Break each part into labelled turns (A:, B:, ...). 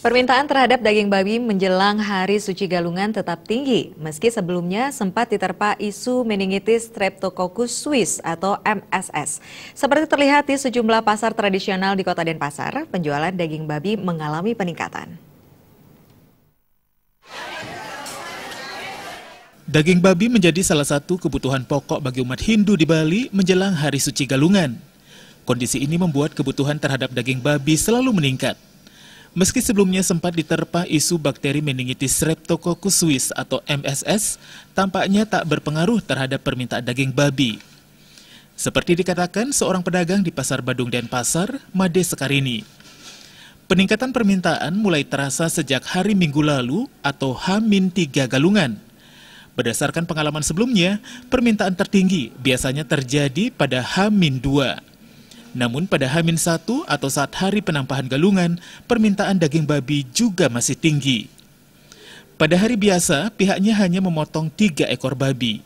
A: Permintaan terhadap daging babi menjelang Hari Suci Galungan tetap tinggi, meski sebelumnya sempat diterpa isu meningitis Streptococcus Swiss atau MSS. Seperti terlihat di sejumlah pasar tradisional di kota Denpasar, penjualan daging babi mengalami peningkatan.
B: Daging babi menjadi salah satu kebutuhan pokok bagi umat Hindu di Bali menjelang Hari Suci Galungan. Kondisi ini membuat kebutuhan terhadap daging babi selalu meningkat. Meski sebelumnya sempat diterpa isu bakteri meningitis Streptococcus suis atau MSS, tampaknya tak berpengaruh terhadap permintaan daging babi. Seperti dikatakan seorang pedagang di Pasar Badung dan Pasar, Made Sekarini. Peningkatan permintaan mulai terasa sejak hari Minggu lalu atau H-3 Galungan. Berdasarkan pengalaman sebelumnya, permintaan tertinggi biasanya terjadi pada H-2. Namun pada Hamin satu atau saat hari penampahan galungan, permintaan daging babi juga masih tinggi. Pada hari biasa, pihaknya hanya memotong tiga ekor babi.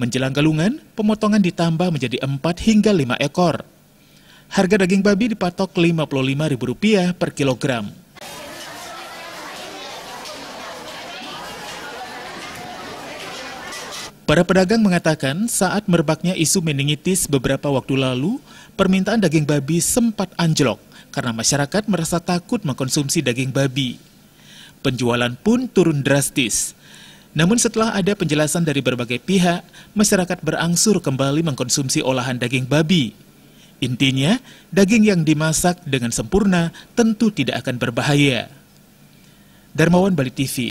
B: Menjelang galungan, pemotongan ditambah menjadi empat hingga lima ekor. Harga daging babi dipatok Rp55.000 per kilogram. Para pedagang mengatakan saat merebaknya isu meningitis beberapa waktu lalu, permintaan daging babi sempat anjlok karena masyarakat merasa takut mengkonsumsi daging babi. Penjualan pun turun drastis. Namun setelah ada penjelasan dari berbagai pihak, masyarakat berangsur kembali mengkonsumsi olahan daging babi. Intinya, daging yang dimasak dengan sempurna tentu tidak akan berbahaya. Darmawan Bali TV